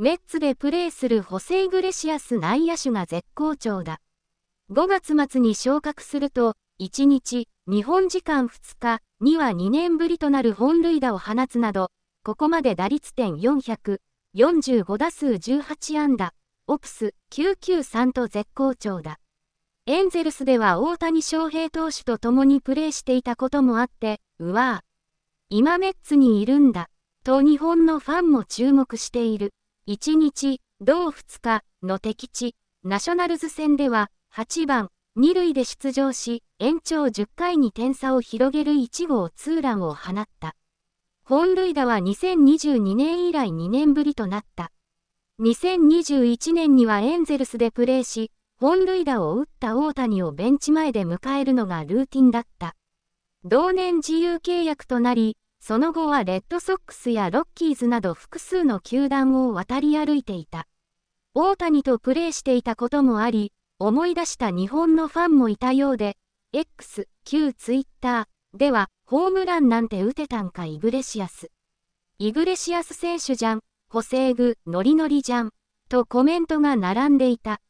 メッツでプレーするホセイグレシアス内野手が絶好調だ。5月末に昇格すると、1日、日本時間2日には2年ぶりとなる本塁打を放つなど、ここまで打率点400、45打数18安打、オプス993と絶好調だ。エンゼルスでは大谷翔平投手と共にプレーしていたこともあって、うわぁ、今メッツにいるんだ、と日本のファンも注目している。1日、同2日の敵地、ナショナルズ戦では、8番、2塁で出場し、延長10回に点差を広げる1号ツーランを放った。本塁打は2022年以来2年ぶりとなった。2021年にはエンゼルスでプレーし、本塁打を打った大谷をベンチ前で迎えるのがルーティンだった。同年自由契約となり、その後はレッドソックスやロッキーズなど複数の球団を渡り歩いていた。大谷とプレーしていたこともあり、思い出した日本のファンもいたようで、X、旧 Twitter では、ホームランなんて打てたんかイグレシアス。イグレシアス選手じゃん、補正具、ノリノリじゃん、とコメントが並んでいた。